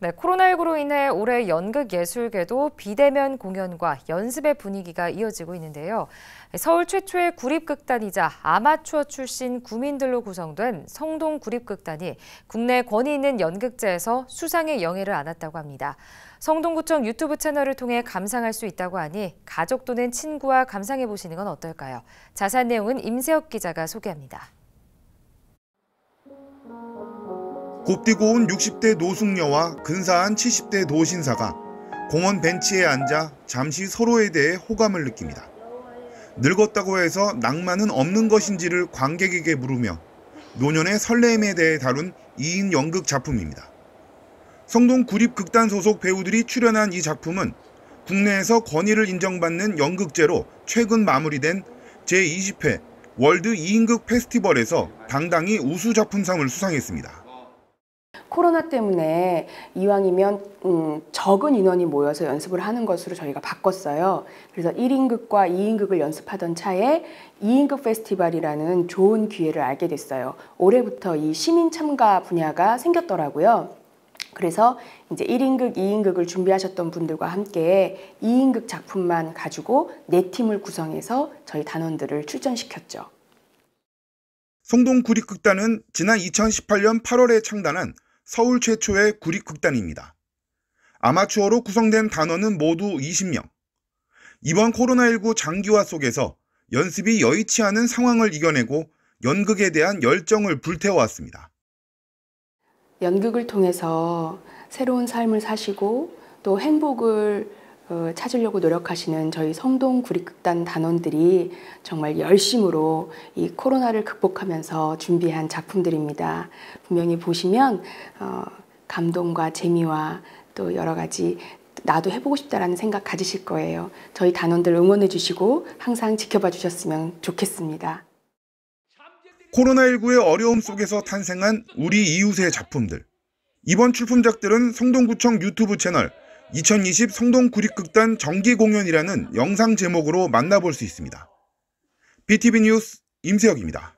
네, 코로나19로 인해 올해 연극예술계도 비대면 공연과 연습의 분위기가 이어지고 있는데요. 서울 최초의 구립극단이자 아마추어 출신 구민들로 구성된 성동 구립극단이 국내 권위 있는 연극제에서 수상의 영예를 안았다고 합니다. 성동구청 유튜브 채널을 통해 감상할 수 있다고 하니 가족 또는 친구와 감상해 보시는 건 어떨까요? 자세한 내용은 임세혁 기자가 소개합니다. 곱디고 온 60대 노숙녀와 근사한 70대 노신사가 공원 벤치에 앉아 잠시 서로에 대해 호감을 느낍니다. 늙었다고 해서 낭만은 없는 것인지를 관객에게 물으며 노년의 설렘에 대해 다룬 2인 연극 작품입니다. 성동 구립극단 소속 배우들이 출연한 이 작품은 국내에서 권위를 인정받는 연극제로 최근 마무리된 제20회 월드 2인극 페스티벌에서 당당히 우수작품상을 수상했습니다. 코로나 때문에 이왕이면 음, 적은 인원이 모여서 연습을 하는 것으로 저희가 바꿨어요. 그래서 1인극과 2인극을 연습하던 차에 2인극 페스티벌이라는 좋은 기회를 알게 됐어요. 올해부터 이 시민 참가 분야가 생겼더라고요. 그래서 이제 1인극, 2인극을 준비하셨던 분들과 함께 2인극 작품만 가지고 네 팀을 구성해서 저희 단원들을 출전시켰죠. 송동 구리극단은 지난 2018년 8월에 창단한 서울 최초의 구립극단입니다. 아마추어로 구성된 단원은 모두 20명. 이번 코로나19 장기화 속에서 연습이 여의치 않은 상황을 이겨내고 연극에 대한 열정을 불태워왔습니다. 연극을 통해서 새로운 삶을 사시고 또 행복을 어, 찾으려고 노력하시는 저희 성동 구리극단 단원들이 정말 열심으로 이 코로나를 극복하면서 준비한 작품들입니다. 분명히 보시면 어, 감동과 재미와 또 여러 가지 나도 해보고 싶다라는 생각 가지실 거예요. 저희 단원들 응원해 주시고 항상 지켜봐 주셨으면 좋겠습니다. 코로나19의 어려움 속에서 탄생한 우리 이웃의 작품들. 이번 출품작들은 성동구청 유튜브 채널 2020 성동 구립극단 정기 공연이라는 영상 제목으로 만나볼 수 있습니다. BTV 뉴스 임세혁입니다.